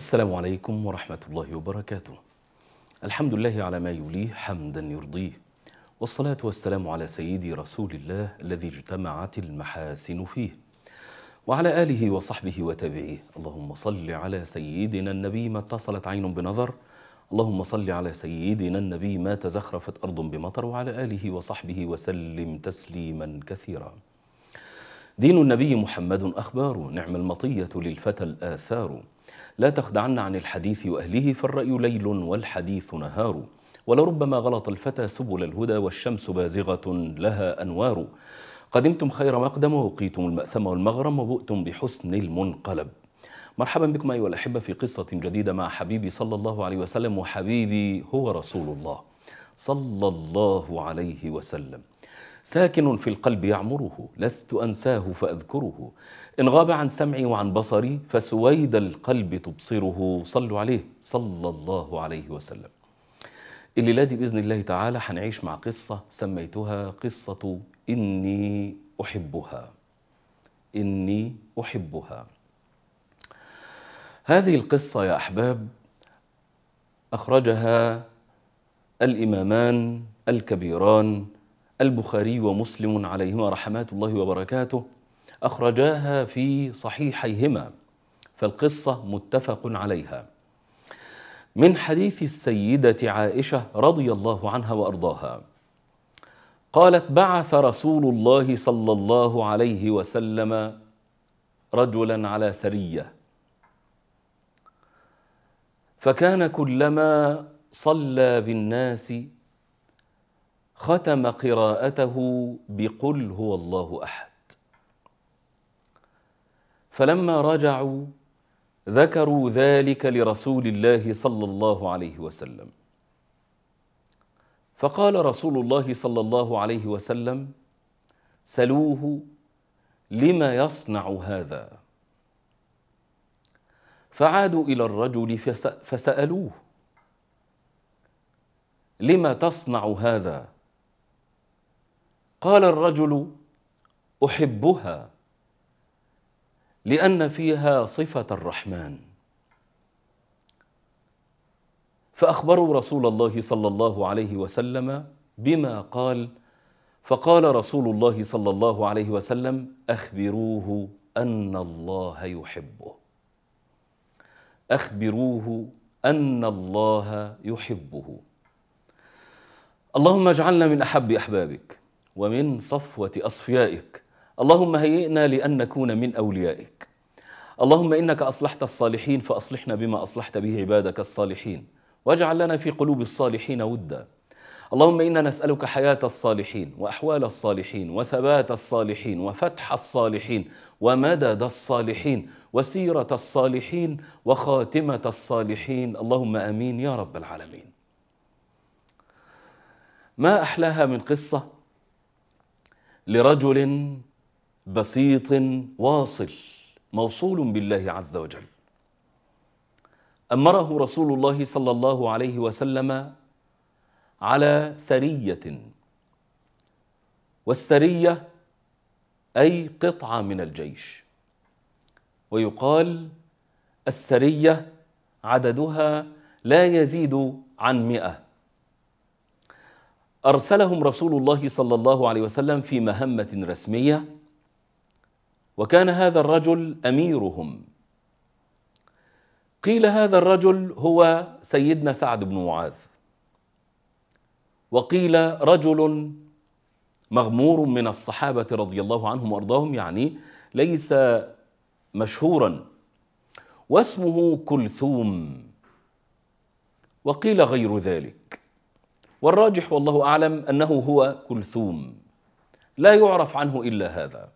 السلام عليكم ورحمة الله وبركاته الحمد لله على ما يوليه حمدا يرضيه والصلاة والسلام على سيدي رسول الله الذي اجتمعت المحاسن فيه وعلى آله وصحبه وتابعيه اللهم صل على سيدنا النبي ما اتصلت عين بنظر اللهم صل على سيدنا النبي ما تزخرفت أرض بمطر وعلى آله وصحبه وسلم تسليما كثيرا دين النبي محمد أخبار نعم المطية للفتى الآثار لا تخدعن عن الحديث وأهله فالرأي ليل والحديث نهار ولربما غلط الفتى سبل الهدى والشمس بازغة لها أنوار قدمتم خير مقدم ووقيتم المأثم والمغرم وبؤتم بحسن المنقلب مرحبا بكم أيها الأحبة في قصة جديدة مع حبيبي صلى الله عليه وسلم وحبيبي هو رسول الله صلى الله عليه وسلم ساكن في القلب يعمره لست أنساه فأذكره إن غاب عن سمعي وعن بصري فسويد القلب تبصره صلوا عليه صلى الله عليه وسلم اللي دي بإذن الله تعالى حنعيش مع قصة سميتها قصة إني أحبها إني أحبها هذه القصة يا أحباب أخرجها الإمامان الكبيران البخاري ومسلم عليهما رحمات الله وبركاته أخرجاها في صحيحيهما فالقصة متفق عليها من حديث السيدة عائشة رضي الله عنها وأرضاها قالت بعث رسول الله صلى الله عليه وسلم رجلا على سريه فكان كلما صلى بالناس ختم قراءته بقل هو الله احد فلما رجعوا ذكروا ذلك لرسول الله صلى الله عليه وسلم فقال رسول الله صلى الله عليه وسلم سلوه لما يصنع هذا فعادوا الى الرجل فسالوه لما تصنع هذا قال الرجل احبها لان فيها صفه الرحمن فاخبروا رسول الله صلى الله عليه وسلم بما قال فقال رسول الله صلى الله عليه وسلم اخبروه ان الله يحبه اخبروه ان الله يحبه اللهم اجعلنا من احب احبابك ومن صفوة أصفيائك اللهم هيئنا لأن نكون من أوليائك اللهم إنك أصلحت الصالحين فأصلحنا بما أصلحت به عبادك الصالحين واجعل لنا في قلوب الصالحين ودا اللهم إنا نسألك حياة الصالحين وأحوال الصالحين وثبات الصالحين وفتح الصالحين ومدد الصالحين وسيرة الصالحين وخاتمة الصالحين اللهم آمين يا رب العالمين ما أحلاها من قصة لرجل بسيط واصل موصول بالله عز وجل امره رسول الله صلى الله عليه وسلم على سريه والسريه اي قطعه من الجيش ويقال السريه عددها لا يزيد عن مئه أرسلهم رسول الله صلى الله عليه وسلم في مهمة رسمية وكان هذا الرجل أميرهم قيل هذا الرجل هو سيدنا سعد بن معاذ وقيل رجل مغمور من الصحابة رضي الله عنهم وأرضاهم يعني ليس مشهورا واسمه كلثوم وقيل غير ذلك والراجح والله أعلم أنه هو كلثوم لا يعرف عنه إلا هذا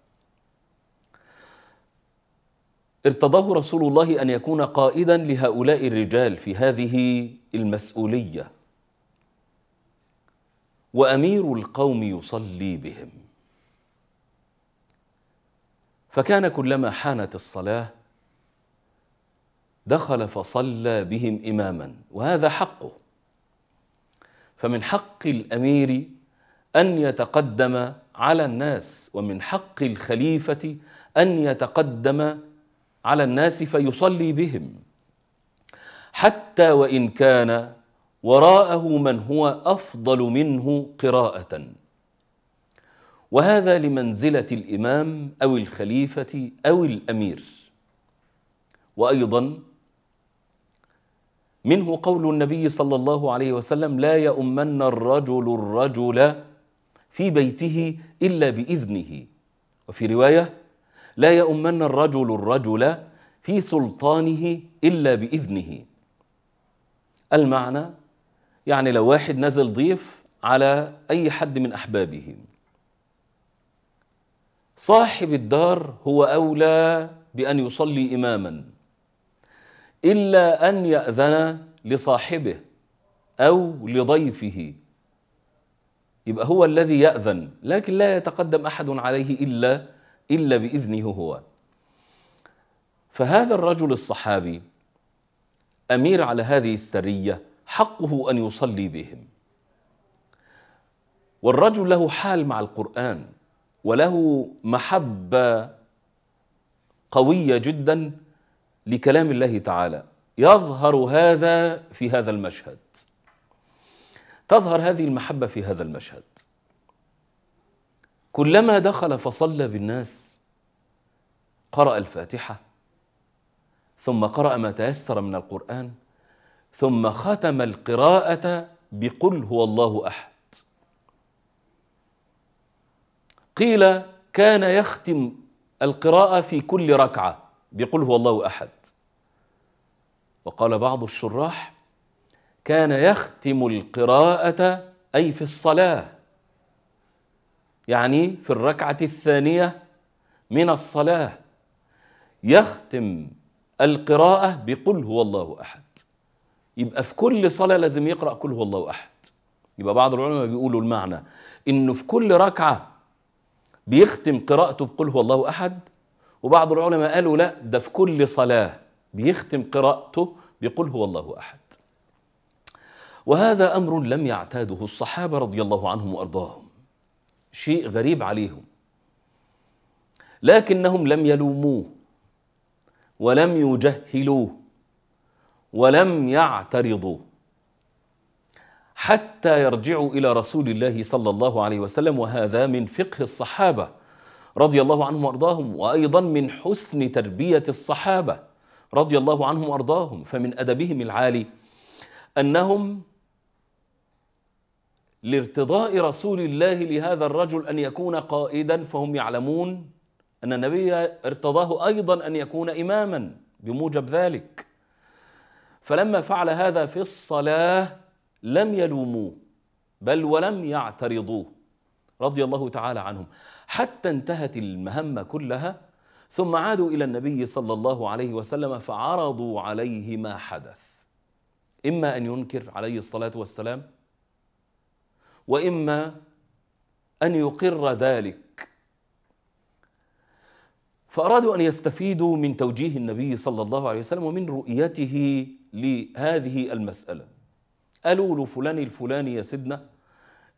ارتضاه رسول الله أن يكون قائدا لهؤلاء الرجال في هذه المسؤولية وأمير القوم يصلي بهم فكان كلما حانت الصلاة دخل فصلى بهم إماما وهذا حقه فمن حق الامير ان يتقدم على الناس ومن حق الخليفه ان يتقدم على الناس فيصلي بهم حتى وان كان وراءه من هو افضل منه قراءه وهذا لمنزله الامام او الخليفه او الامير وايضا منه قول النبي صلى الله عليه وسلم لا يؤمن الرجل الرجل في بيته إلا بإذنه وفي رواية لا يؤمن الرجل الرجل في سلطانه إلا بإذنه المعنى يعني لو واحد نزل ضيف على أي حد من أحبابه صاحب الدار هو أولى بأن يصلي إماماً إلا أن يأذن لصاحبه أو لضيفه يبقى هو الذي يأذن لكن لا يتقدم أحد عليه إلا إلا بإذنه هو فهذا الرجل الصحابي أمير على هذه السرية حقه أن يصلي بهم والرجل له حال مع القرآن وله محبة قوية جدا لكلام الله تعالى يظهر هذا في هذا المشهد تظهر هذه المحبه في هذا المشهد كلما دخل فصلى بالناس قرا الفاتحه ثم قرا ما تيسر من القران ثم ختم القراءه بقل هو الله احد قيل كان يختم القراءه في كل ركعه بيقول هو الله أحد وقال بعض الشراح كان يختم القراءة أي في الصلاة يعني في الركعة الثانية من الصلاة يختم القراءة بقل هو الله أحد يبقى في كل صلاة لازم يقرأ قل هو الله أحد يبقى بعض العلماء بيقولوا المعنى إنه في كل ركعة بيختم قراءته بقل هو الله أحد وبعض العلماء قالوا لا ده في كل صلاة بيختم قراءته بيقول هو الله أحد وهذا أمر لم يعتاده الصحابة رضي الله عنهم وأرضاهم شيء غريب عليهم لكنهم لم يلوموه ولم يجهلوه ولم يعترضوا حتى يرجعوا الى رسول الله صلى الله عليه وسلم وهذا من فقه الصحابه رضي الله عنهم وارضاهم وايضا من حسن تربيه الصحابه رضي الله عنهم وارضاهم فمن ادبهم العالي انهم لارتضاء رسول الله لهذا الرجل ان يكون قائدا فهم يعلمون ان النبي ارتضاه ايضا ان يكون اماما بموجب ذلك فلما فعل هذا في الصلاه لم يلوموه بل ولم يعترضوه رضي الله تعالى عنهم حتى انتهت المهمة كلها ثم عادوا إلى النبي صلى الله عليه وسلم فعرضوا عليه ما حدث إما أن ينكر عليه الصلاة والسلام وإما أن يقر ذلك فأرادوا أن يستفيدوا من توجيه النبي صلى الله عليه وسلم ومن رؤيته لهذه المسألة قالوا له فلان الفلاني يا سيدنا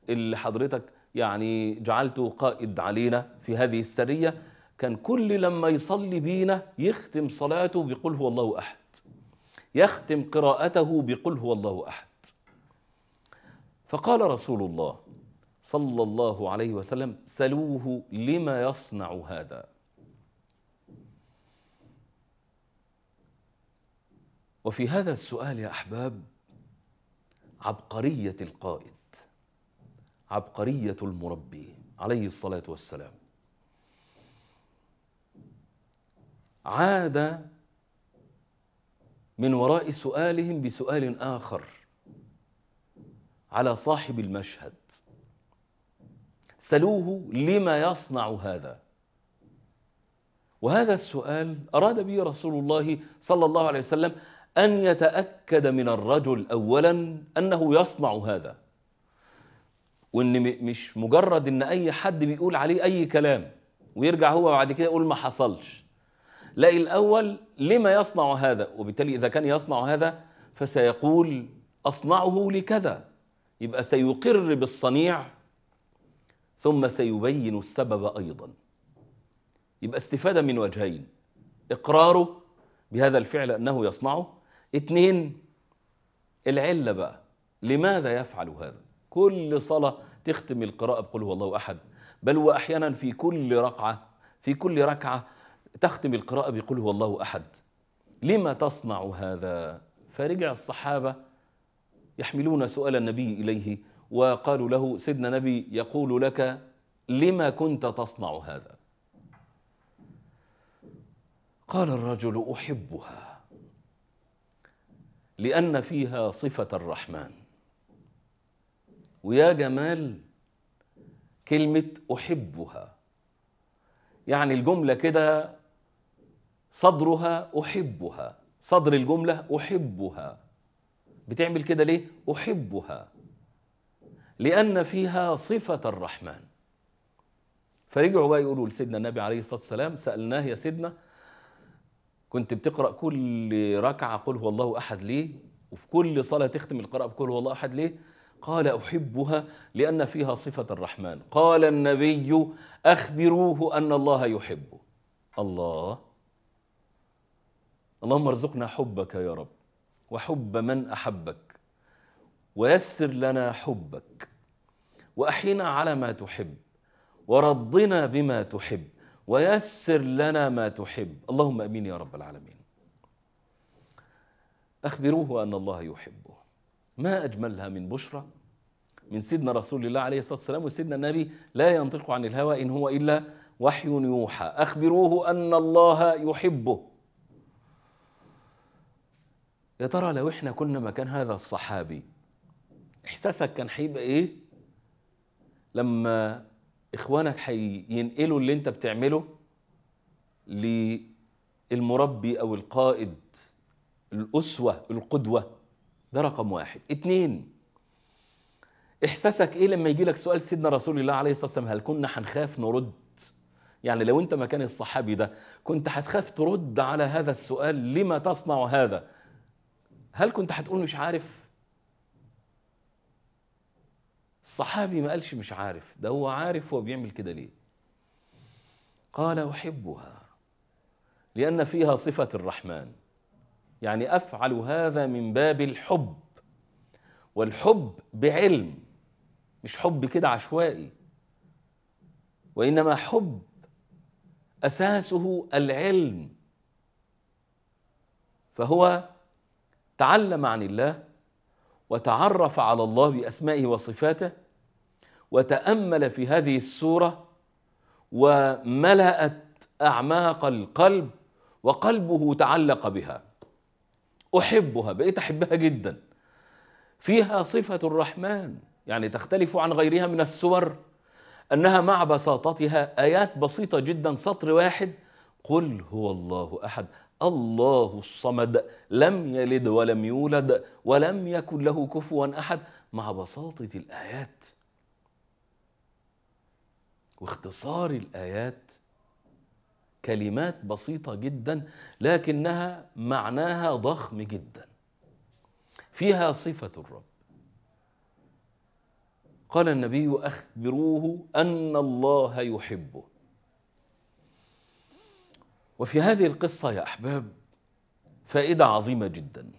اللي حضرتك يعني جعلته قائد علينا في هذه السرية كان كل لما يصلي بينا يختم صلاته بقل هو الله أحد يختم قراءته بقل هو الله أحد فقال رسول الله صلى الله عليه وسلم سلوه لما يصنع هذا وفي هذا السؤال يا أحباب عبقرية القائد عبقرية المربي عليه الصلاة والسلام عاد من وراء سؤالهم بسؤال آخر على صاحب المشهد سلوه لما يصنع هذا وهذا السؤال أراد به رسول الله صلى الله عليه وسلم أن يتأكد من الرجل أولا أنه يصنع هذا وان مش مجرد ان اي حد بيقول عليه اي كلام ويرجع هو بعد كده يقول ما حصلش لا الاول لما يصنع هذا وبالتالي اذا كان يصنع هذا فسيقول اصنعه لكذا يبقى سيقر بالصنيع ثم سيبين السبب ايضا يبقى استفاده من وجهين اقراره بهذا الفعل انه يصنعه اتنين العله بقى لماذا يفعل هذا كل صلاة تختم القراءة بقول هو الله أحد بل وأحيانا في كل ركعة في كل ركعة تختم القراءة بقول هو الله أحد لما تصنع هذا فرجع الصحابة يحملون سؤال النبي إليه وقالوا له سيدنا نبي يقول لك لما كنت تصنع هذا قال الرجل أحبها لأن فيها صفة الرحمن ويا جمال كلمة أحبها يعني الجملة كده صدرها أحبها صدر الجملة أحبها بتعمل كده ليه؟ أحبها لأن فيها صفة الرحمن فرجعوا بقى يقولوا لسيدنا النبي عليه الصلاة والسلام سألناه يا سيدنا كنت بتقرأ كل ركعة قل هو الله أحد ليه وفي كل صلاة تختم القراءة بقول هو الله أحد ليه قال احبها لان فيها صفه الرحمن قال النبي اخبروه ان الله يحبه الله اللهم ارزقنا حبك يا رب وحب من احبك ويسر لنا حبك واحينا على ما تحب ورضنا بما تحب ويسر لنا ما تحب اللهم امين يا رب العالمين اخبروه ان الله يحب ما أجملها من بشرى من سيدنا رسول الله عليه الصلاة والسلام وسيدنا النبي لا ينطق عن الهوى إن هو إلا وحي يوحى أخبروه أن الله يحبه يا ترى لو إحنا كنا مكان هذا الصحابي إحساسك كان هيبقى إيه لما إخوانك هينقلوا اللي أنت بتعمله للمربي أو القائد الأسوة القدوة ده رقم واحد اتنين احساسك ايه لما يجي لك سؤال سيدنا رسول الله عليه الصلاه والسلام هل كنا هنخاف نرد يعني لو انت مكان الصحابي ده كنت هتخاف ترد على هذا السؤال لما تصنع هذا هل كنت هتقول مش عارف الصحابي ما قالش مش عارف ده هو عارف هو بيعمل كده ليه قال احبها لان فيها صفه الرحمن يعني افعل هذا من باب الحب والحب بعلم مش حب كده عشوائي وانما حب اساسه العلم فهو تعلم عن الله وتعرف على الله باسمائه وصفاته وتامل في هذه السوره وملأت اعماق القلب وقلبه تعلق بها احبها بقيت احبها جدا فيها صفه الرحمن يعني تختلف عن غيرها من السور انها مع بساطتها ايات بسيطه جدا سطر واحد قل هو الله احد الله الصمد لم يلد ولم يولد ولم يكن له كفوا احد مع بساطه الايات واختصار الايات كلمات بسيطة جدا لكنها معناها ضخم جدا فيها صفة الرب قال النبي أخبروه أن الله يحبه وفي هذه القصة يا أحباب فائدة عظيمة جدا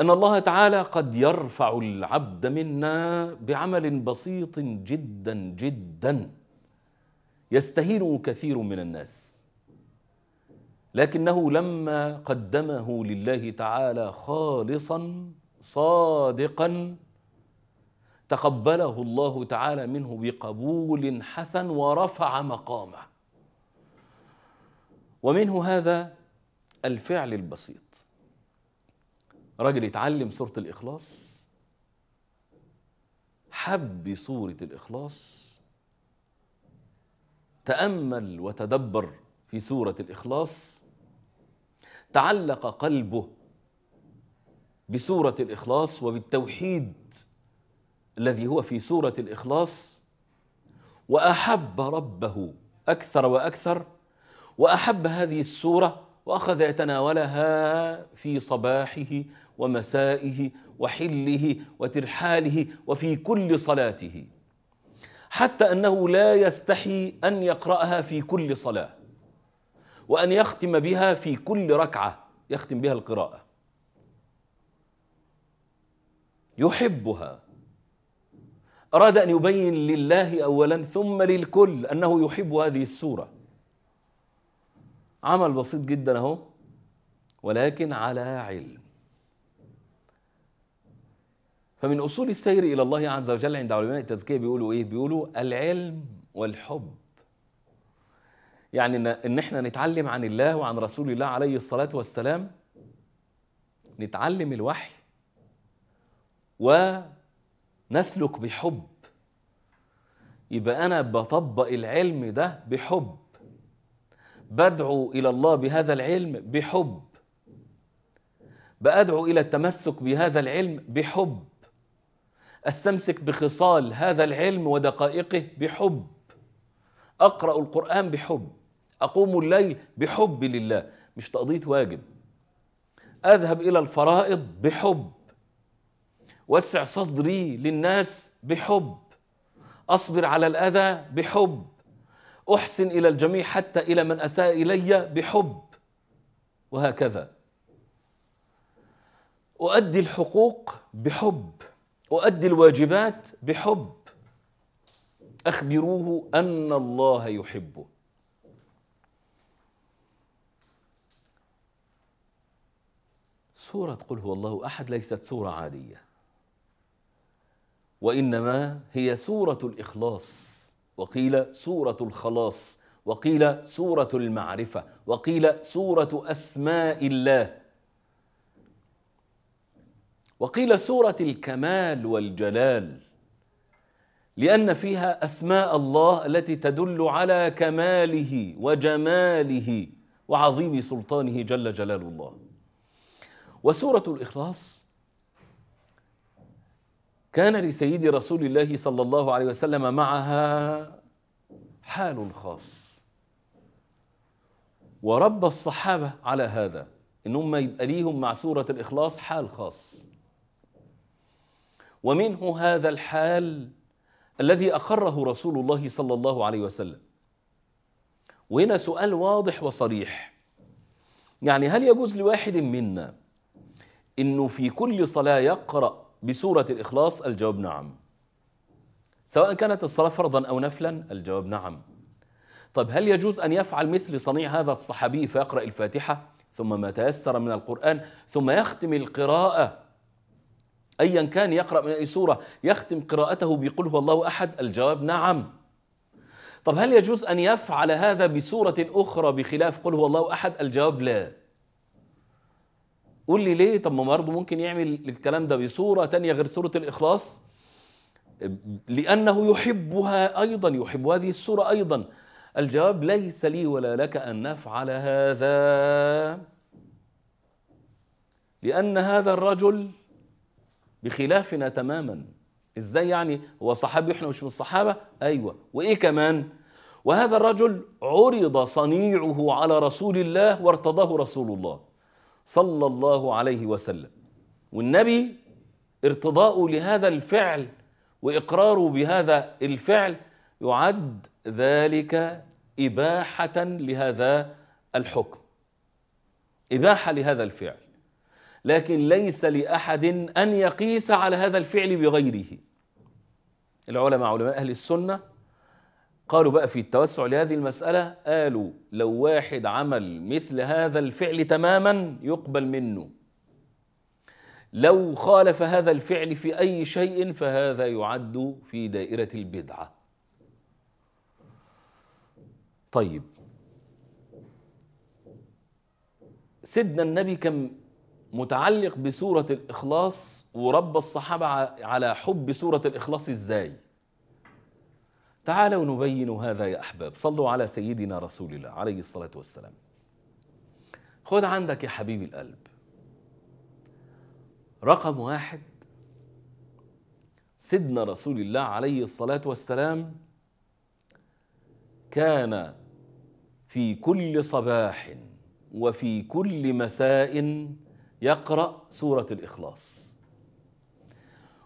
أن الله تعالى قد يرفع العبد منا بعمل بسيط جدا جدا يستهينه كثير من الناس لكنه لما قدمه لله تعالى خالصا صادقا تقبله الله تعالى منه بقبول حسن ورفع مقامه ومنه هذا الفعل البسيط رجل يتعلم سوره الاخلاص حب سوره الاخلاص تامل وتدبر في سوره الاخلاص تعلق قلبه بسوره الاخلاص وبالتوحيد الذي هو في سوره الاخلاص واحب ربه اكثر واكثر واحب هذه السوره واخذ يتناولها في صباحه ومسائه وحله وترحاله وفي كل صلاته حتى انه لا يستحي ان يقراها في كل صلاه وان يختم بها في كل ركعه يختم بها القراءه يحبها اراد ان يبين لله اولا ثم للكل انه يحب هذه السوره عمل بسيط جدا اهو ولكن على علم فمن أصول السير إلى الله عز وجل عند علماء التزكية بيقولوا إيه؟ بيقولوا العلم والحب يعني إن إحنا نتعلم عن الله وعن رسول الله عليه الصلاة والسلام نتعلم الوحي ونسلك بحب يبقى أنا بطبق العلم ده بحب بدعو إلى الله بهذا العلم بحب بأدعو إلى التمسك بهذا العلم بحب استمسك بخصال هذا العلم ودقائقه بحب اقرا القران بحب اقوم الليل بحب لله مش تقضيه واجب اذهب الى الفرائض بحب وسع صدري للناس بحب اصبر على الاذى بحب احسن الى الجميع حتى الى من اساء الي بحب وهكذا اؤدي الحقوق بحب أؤدي الواجبات بحب أخبروه أن الله يحبه سورة قل هو الله أحد ليست سورة عادية وإنما هي سورة الإخلاص وقيل سورة الخلاص وقيل سورة المعرفة وقيل سورة أسماء الله وقيل سورة الكمال والجلال لأن فيها أسماء الله التي تدل على كماله وجماله وعظيم سلطانه جل جلال الله وسورة الإخلاص كان لسيد رسول الله صلى الله عليه وسلم معها حال خاص ورب الصحابة على هذا إنهم يبقى ليهم مع سورة الإخلاص حال خاص ومنه هذا الحال الذي اقره رسول الله صلى الله عليه وسلم وهنا سؤال واضح وصريح يعني هل يجوز لواحد منا انه في كل صلاه يقرا بسوره الاخلاص الجواب نعم سواء كانت الصلاه فرضا او نفلا الجواب نعم طب هل يجوز ان يفعل مثل صنيع هذا الصحابي فيقرا الفاتحه ثم ما تيسر من القران ثم يختم القراءه أيا كان يقرأ من أي سورة يختم قراءته بقل هو الله أحد الجواب نعم طب هل يجوز أن يفعل هذا بسورة أخرى بخلاف قل هو الله أحد الجواب لا قول لي ليه طب ما برضه ممكن يعمل الكلام ده بسورة تانية غير سورة الإخلاص لأنه يحبها أيضا يحب هذه السورة أيضا الجواب ليس لي ولا لك أن نفعل هذا لأن هذا الرجل بخلافنا تماما ازاي يعني هو صحابي احنا مش من الصحابه ايوه وايه كمان وهذا الرجل عرض صنيعه على رسول الله وارتضاه رسول الله صلى الله عليه وسلم والنبي ارتضاؤه لهذا الفعل واقراره بهذا الفعل يعد ذلك اباحه لهذا الحكم اباحه لهذا الفعل لكن ليس لأحد أن يقيس على هذا الفعل بغيره العلماء علماء أهل السنة قالوا بقى في التوسع لهذه المسألة قالوا لو واحد عمل مثل هذا الفعل تماما يقبل منه لو خالف هذا الفعل في أي شيء فهذا يعد في دائرة البدعة طيب سيدنا النبي كان متعلق بسورة الإخلاص وربى الصحابة على حب سورة الإخلاص إزاي تعالوا نبين هذا يا أحباب صلوا على سيدنا رسول الله عليه الصلاة والسلام خذ عندك يا حبيب القلب رقم واحد سيدنا رسول الله عليه الصلاة والسلام كان في كل صباح وفي كل مساء يقرأ سورة الإخلاص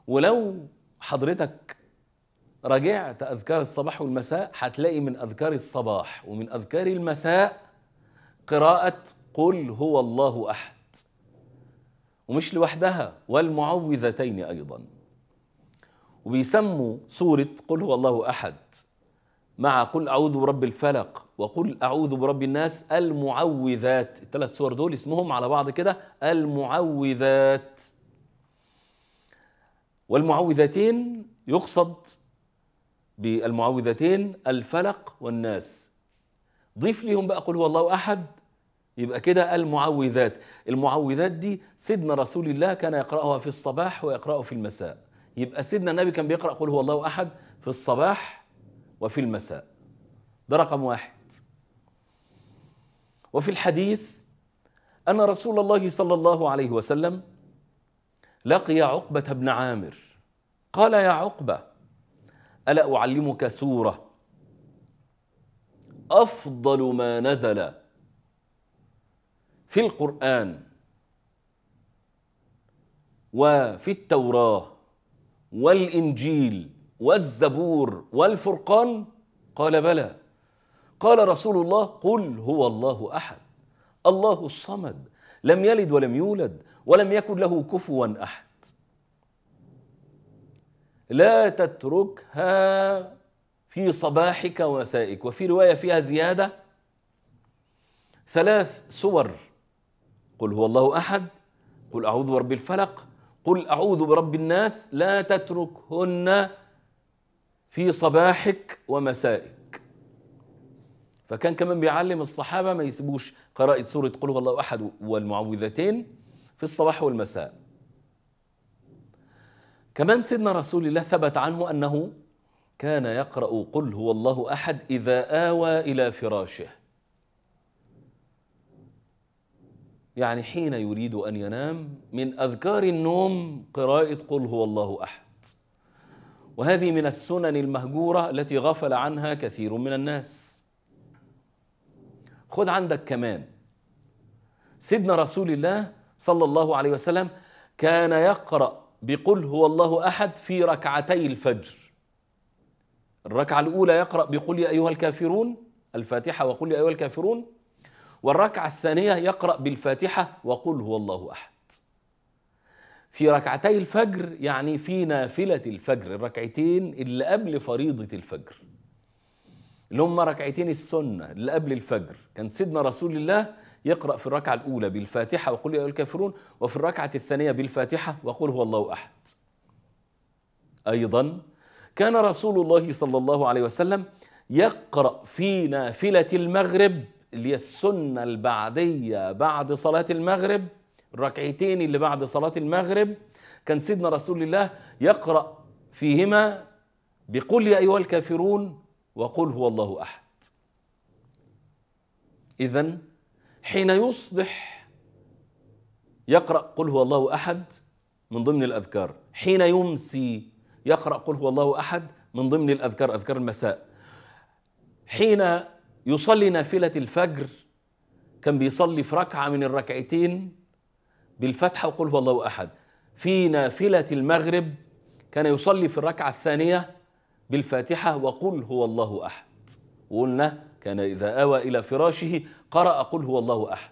ولو حضرتك راجعت أذكار الصباح والمساء هتلاقي من أذكار الصباح ومن أذكار المساء قراءة قل هو الله أحد ومش لوحدها والمعوذتين أيضا وبيسموا سورة قل هو الله أحد مع قل أعوذ برب الفلق وقل أعوذ برب الناس المعوذات الثلاث سور دول اسمهم على بعض كده المعوذات والمعوذتين يقصد بالمعوذتين الفلق والناس ضيف ليهم بقى قل هو الله أحد يبقى كده المعوذات المعوذات دي سيدنا رسول الله كان يقرأها في الصباح ويقرأه في المساء يبقى سيدنا النبي كان بيقرأ قل هو الله أحد في الصباح وفي المساء ده رقم واحد وفي الحديث أن رسول الله صلى الله عليه وسلم لقي عقبة بن عامر قال يا عقبة ألا أعلمك سورة أفضل ما نزل في القرآن وفي التوراة والإنجيل والزبور والفرقان قال بلى قال رسول الله قل هو الله احد الله الصمد لم يلد ولم يولد ولم يكن له كفوا احد لا تتركها في صباحك ومسائك وفي روايه فيها زياده ثلاث سور قل هو الله احد قل اعوذ برب الفلق قل اعوذ برب الناس لا تتركهن في صباحك ومسائك فكان كمان بيعلم الصحابة ما يسيبوش قراءة سورة قل هو الله أحد والمعوذتين في الصباح والمساء كمان سيدنا رسول الله ثبت عنه أنه كان يقرأ قل هو الله أحد إذا آوى إلى فراشه يعني حين يريد أن ينام من أذكار النوم قراءة قل هو الله أحد وهذه من السنن المهجورة التي غفل عنها كثير من الناس خد عندك كمان سيدنا رسول الله صلى الله عليه وسلم كان يقرأ بقل هو الله أحد في ركعتي الفجر الركعة الأولى يقرأ بقل يا أيها الكافرون الفاتحة وقل يا أيها الكافرون والركعة الثانية يقرأ بالفاتحة وقل هو الله أحد في ركعتي الفجر يعني في نافلة الفجر الركعتين اللي قبل فريضة الفجر اللي هم ركعتين السنة اللي قبل الفجر كان سيدنا رسول الله يقرأ في الركعة الأولى بالفاتحة وقل يا الكافرون وفي الركعة الثانية بالفاتحة وقل هو الله أحد أيضا كان رسول الله صلى الله عليه وسلم يقرأ في نافلة المغرب اللي هي السنة البعدية بعد صلاة المغرب الركعتين اللي بعد صلاة المغرب كان سيدنا رسول الله يقرأ فيهما بقول يا أيها الكافرون وقل هو الله أحد إذا حين يصبح يقرأ قل هو الله أحد من ضمن الأذكار حين يمسي يقرأ قل هو الله أحد من ضمن الأذكار أذكار المساء حين يصلي نافلة الفجر كان بيصلي في ركعة من الركعتين بالفتحة وقل هو الله أحد في نافلة المغرب كان يصلي في الركعة الثانية بالفاتحة وقل هو الله أحد وقلنا كان إذا آوى إلى فراشه قرأ قل هو الله أحد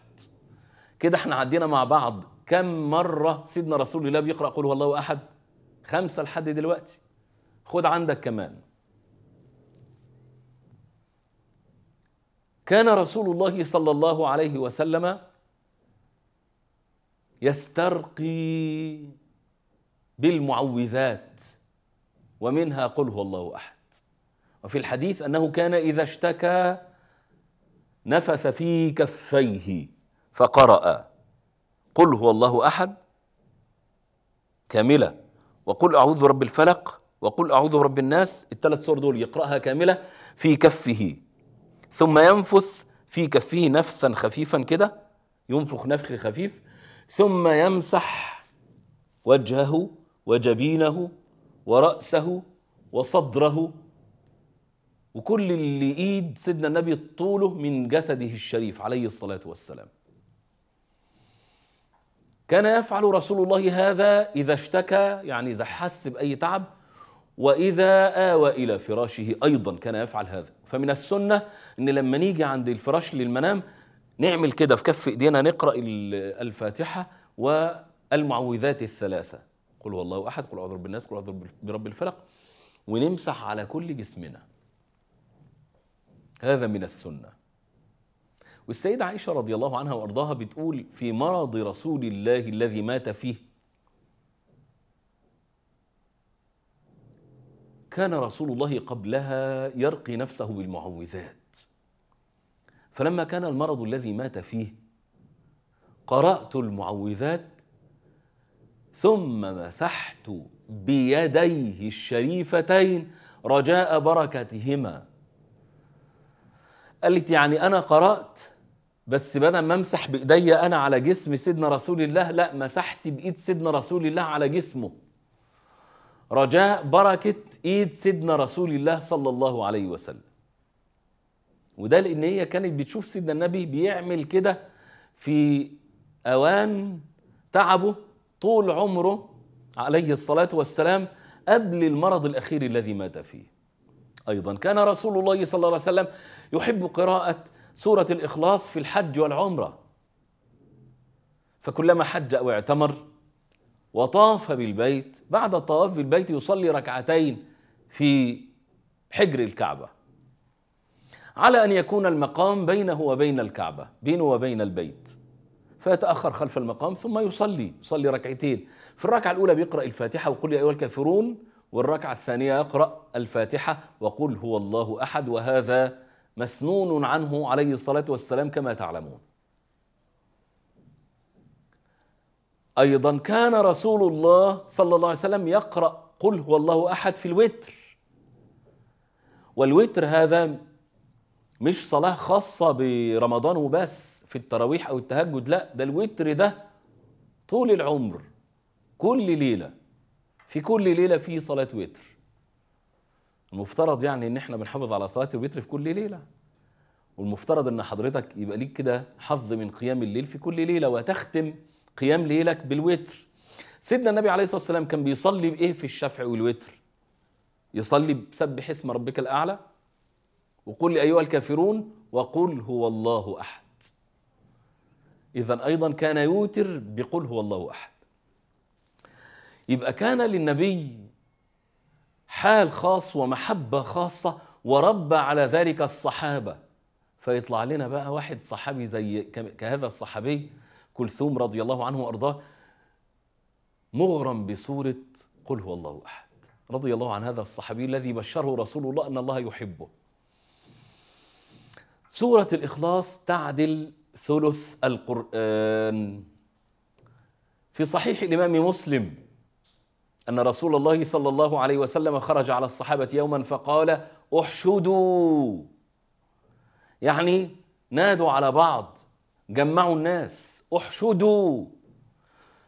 كده احنا عدينا مع بعض كم مرة سيدنا رسول الله بيقرأ قل هو الله أحد خمسة لحد دلوقتي خد عندك كمان كان رسول الله صلى الله عليه وسلم يسترقي بالمعوذات ومنها قل هو الله أحد وفي الحديث أنه كان إذا اشتكى نفث في كفيه فقرأ قل هو الله أحد كاملة وقل أعوذ برب الفلق وقل أعوذ برب الناس الثلاث سور دول يقرأها كاملة في كفه ثم ينفث في كفه نفثا خفيفا كده ينفخ نفخ خفيف ثم يمسح وجهه وجبينه ورأسه وصدره وكل اللي ايد سيدنا النبي طوله من جسده الشريف عليه الصلاة والسلام كان يفعل رسول الله هذا إذا اشتكى يعني إذا حس بأي تعب وإذا آوى إلى فراشه أيضا كان يفعل هذا فمن السنة إن لما نيجي عند الفراش للمنام نعمل كده في كف إيدينا نقرأ الفاتحة والمعوذات الثلاثة قل هو الله احد قل اعوذ برب الناس قل اعوذ برب الفلق ونمسح على كل جسمنا هذا من السنه والسيده عائشه رضي الله عنها وارضاها بتقول في مرض رسول الله الذي مات فيه كان رسول الله قبلها يرقي نفسه بالمعوذات فلما كان المرض الذي مات فيه قرات المعوذات ثم مسحت بيديه الشريفتين رجاء بركتهما قالت يعني أنا قرأت بس بدل ما امسح بايدي انا على جسم سيدنا رسول الله لا مسحت بايد سيدنا رسول الله على جسمه رجاء بركه ايد سيدنا رسول الله صلى الله عليه وسلم وده لان هي كانت بتشوف سيدنا النبي بيعمل كده في اوان تعبه طول عمره عليه الصلاة والسلام قبل المرض الأخير الذي مات فيه أيضا كان رسول الله صلى الله عليه وسلم يحب قراءة سورة الإخلاص في الحج والعمرة فكلما حج أو اعتمر وطاف بالبيت بعد الطواف بالبيت يصلي ركعتين في حجر الكعبة على أن يكون المقام بينه وبين الكعبة بينه وبين البيت فيتأخر خلف المقام ثم يصلي يصلي ركعتين في الركعة الأولى بيقرأ الفاتحة وقل يا أيها الكافرون والركعة الثانية يقرأ الفاتحة وقل هو الله أحد وهذا مسنون عنه عليه الصلاة والسلام كما تعلمون أيضا كان رسول الله صلى الله عليه وسلم يقرأ قل هو الله أحد في الوتر والوتر هذا مش صلاة خاصة برمضان وبس في التراويح أو التهجد لا ده الوتر ده طول العمر كل ليلة في كل ليلة في صلاة وتر المفترض يعني إن إحنا بنحافظ على صلاة الوتر في كل ليلة والمفترض إن حضرتك يبقى ليك كده حظ من قيام الليل في كل ليلة وتختم قيام ليلك بالوتر سيدنا النبي عليه الصلاة والسلام كان بيصلي بإيه في الشفع والوتر يصلي بسبح اسم ربك الأعلى وقل أيها الكافرون وقل هو الله أحد إذا أيضا كان يوتر بقل هو الله أحد يبقى كان للنبي حال خاص ومحبة خاصة وربى على ذلك الصحابة فيطلع لنا بقى واحد صحابي زي كهذا الصحابي كلثوم رضي الله عنه وأرضاه مغرم بصورة قل هو الله أحد رضي الله عن هذا الصحابي الذي بشره رسول الله أن الله يحبه سورة الإخلاص تعدل ثلث القرآن في صحيح الإمام مسلم أن رسول الله صلى الله عليه وسلم خرج على الصحابة يوما فقال احشدوا يعني نادوا على بعض جمعوا الناس احشدوا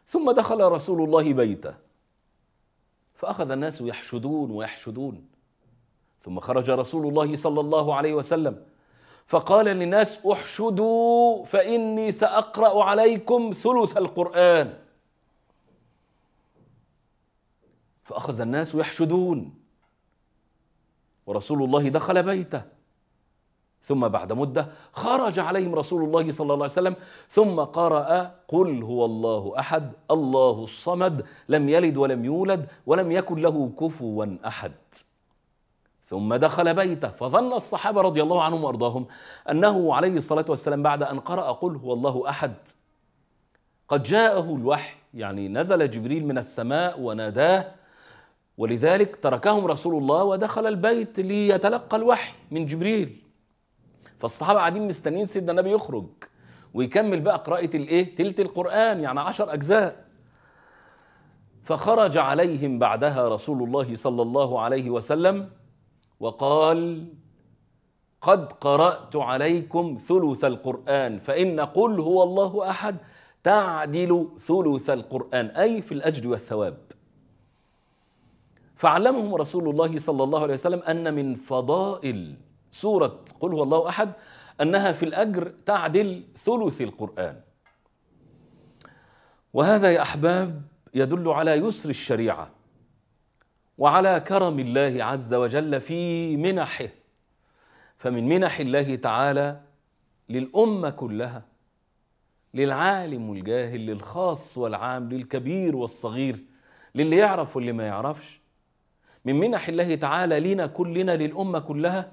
ثم دخل رسول الله بيته فأخذ الناس يحشدون ويحشدون ثم خرج رسول الله صلى الله عليه وسلم فقال للناس احشدوا فاني ساقرا عليكم ثلث القران فاخذ الناس يحشدون ورسول الله دخل بيته ثم بعد مده خرج عليهم رسول الله صلى الله عليه وسلم ثم قرا قل هو الله احد الله الصمد لم يلد ولم يولد ولم يكن له كفوا احد ثم دخل بيته فظن الصحابة رضي الله عنهم وأرضاهم أنه عليه الصلاة والسلام بعد أن قرأ قل هو الله أحد قد جاءه الوحي يعني نزل جبريل من السماء وناداه ولذلك تركهم رسول الله ودخل البيت ليتلقى الوحي من جبريل فالصحابة قاعدين مستنيين سيدنا النبي يخرج ويكمل بقى قراءة الإيه؟ تلت القرآن يعني عشر أجزاء فخرج عليهم بعدها رسول الله صلى الله عليه وسلم وقال قد قرأت عليكم ثلث القرآن فإن قل هو الله أحد تعدل ثلث القرآن أي في الأجر والثواب فعلمهم رسول الله صلى الله عليه وسلم أن من فضائل سورة قل هو الله أحد أنها في الأجر تعدل ثلث القرآن وهذا يا أحباب يدل على يسر الشريعة وعلى كرم الله عز وجل في منحه فمن منح الله تعالى للامه كلها للعالم والجاهل للخاص والعام للكبير والصغير للي يعرف واللي ما يعرفش من منح الله تعالى لينا كلنا للامه كلها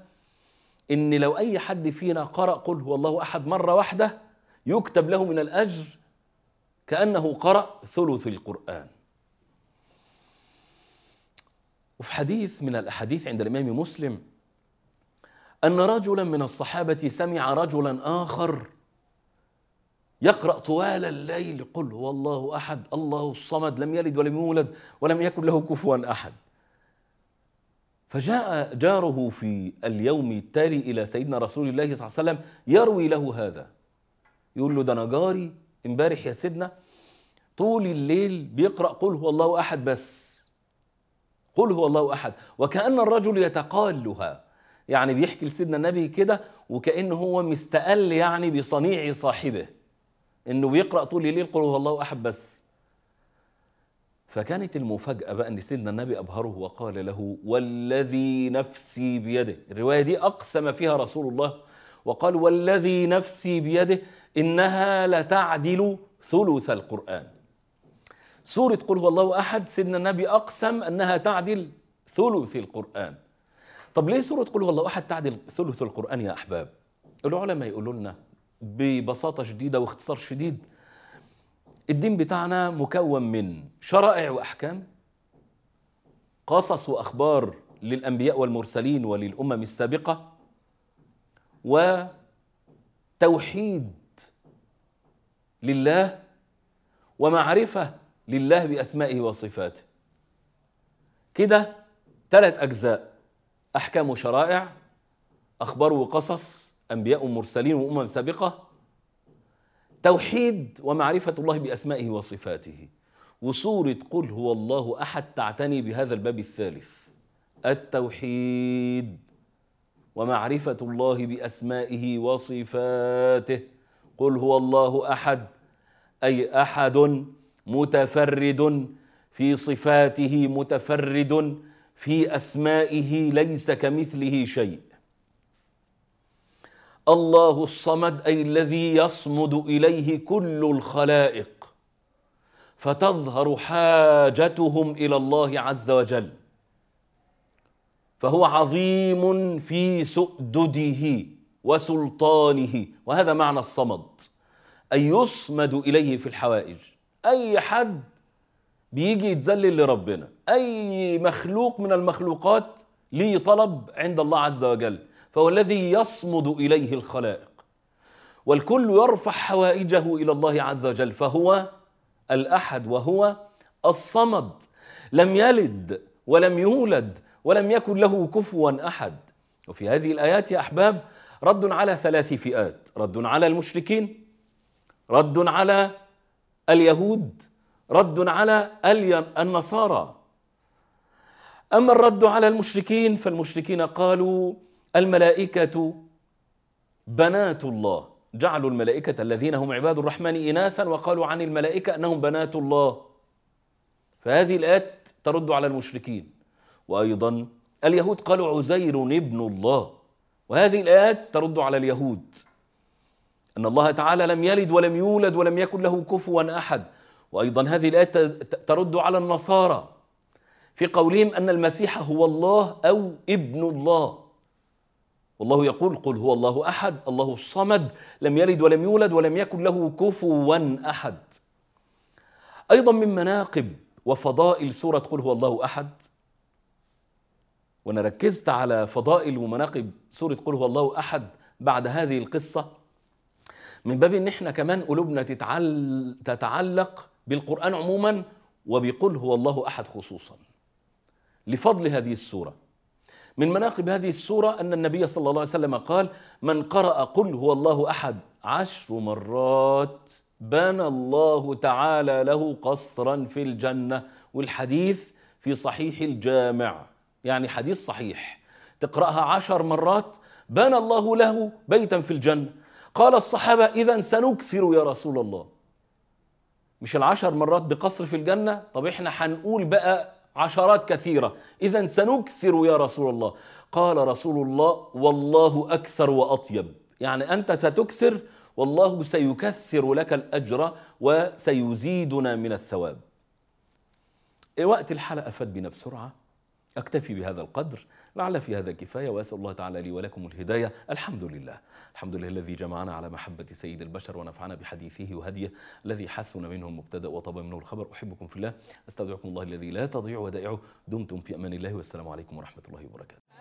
ان لو اي حد فينا قرا قل هو الله احد مره واحده يكتب له من الاجر كانه قرا ثلث القران وفي حديث من الأحاديث عند الإمام مسلم أن رجلا من الصحابة سمع رجلا آخر يقرأ طوال الليل قل هو الله أحد الله الصمد لم يلد ولم يولد ولم يكن له كفوا أحد فجاء جاره في اليوم التالي إلى سيدنا رسول الله صلى الله عليه وسلم يروي له هذا يقول له ده أنا جاري امبارح يا سيدنا طول الليل بيقرأ قل هو الله أحد بس قل هو الله أحد وكأن الرجل يتقالها يعني بيحكي لسيدنا النبي كده وكأنه هو مستقل يعني بصنيع صاحبه انه بيقرأ طول الليل قل هو الله أحد بس فكانت المفاجأة بقى أن سيدنا النبي أبهره وقال له والذي نفسي بيده الرواية دي أقسم فيها رسول الله وقال والذي نفسي بيده إنها لتعدل ثلث القرآن سورة قل هو الله أحد سيدنا النبي أقسم أنها تعدل ثلث القرآن طب ليه سورة قل هو الله أحد تعدل ثلث القرآن يا أحباب العلماء يقولوا لنا ببساطة شديدة واختصار شديد الدين بتاعنا مكون من شرائع وأحكام قصص وأخبار للأنبياء والمرسلين وللأمم السابقة وتوحيد لله ومعرفة لله بأسمائه وصفاته كده ثلاث أجزاء أحكام وشرائع أخبار وقصص أنبياء ومرسلين وأمم سابقة توحيد ومعرفة الله بأسمائه وصفاته وسورة قل هو الله أحد تعتني بهذا الباب الثالث التوحيد ومعرفة الله بأسمائه وصفاته قل هو الله أحد أي أحد متفرد في صفاته متفرد في اسمائه ليس كمثله شيء الله الصمد اي الذي يصمد اليه كل الخلائق فتظهر حاجتهم الى الله عز وجل فهو عظيم في سؤدده وسلطانه وهذا معنى الصمد أن يصمد إليه في الحوائج اي حد بيجي يتذلل لربنا اي مخلوق من المخلوقات ليه طلب عند الله عز وجل فهو الذي يصمد اليه الخلائق والكل يرفع حوائجه الى الله عز وجل فهو الاحد وهو الصمد لم يلد ولم يولد ولم يكن له كفوا احد وفي هذه الايات يا احباب رد على ثلاث فئات رد على المشركين رد على اليهود رد على النصارى أما الرد على المشركين فالمشركين قالوا الملائكة بنات الله جعلوا الملائكة الذين هم عباد الرحمن إناثا وقالوا عن الملائكة أنهم بنات الله فهذه الآيات ترد على المشركين وأيضا اليهود قالوا عزير ابن الله وهذه الآيات ترد على اليهود أن الله تعالى لم يلد ولم يولد ولم يكن له كفوا أحد وأيضا هذه الآية ترد على النصارى في قولهم أن المسيح هو الله أو ابن الله والله يقول قل هو الله أحد الله الصمد لم يلد ولم يولد ولم يكن له كفوا أحد أيضا من مناقب وفضائل سورة قل هو الله أحد وأنا ركزت على فضائل ومناقب سورة قل هو الله أحد بعد هذه القصة من باب ان احنا كمان قلوبنا تتعل... تتعلق بالقران عموما وبقل هو الله احد خصوصا لفضل هذه السوره من مناقب هذه السوره ان النبي صلى الله عليه وسلم قال من قرا قل هو الله احد عشر مرات بنى الله تعالى له قصرا في الجنه والحديث في صحيح الجامع يعني حديث صحيح تقراها عشر مرات بنى الله له بيتا في الجنه قال الصحابة إذا سنكثر يا رسول الله مش العشر مرات بقصر في الجنة طب احنا هنقول بقى عشرات كثيرة إذا سنكثر يا رسول الله قال رسول الله والله أكثر وأطيب يعني أنت ستكثر والله سيكثر لك الأجر وسيزيدنا من الثواب إيه وقت الحلقة فات بنا بسرعة أكتفي بهذا القدر لعل في هذا كفاية وأسأل الله تعالى لي ولكم الهداية الحمد لله الحمد لله الذي جمعنا على محبة سيد البشر ونفعنا بحديثه وهديه الذي حسن منه المبتدأ وطاب منه الخبر أحبكم في الله أستودعكم الله الذي لا تضيع ودائعه دمتم في أمان الله والسلام عليكم ورحمة الله وبركاته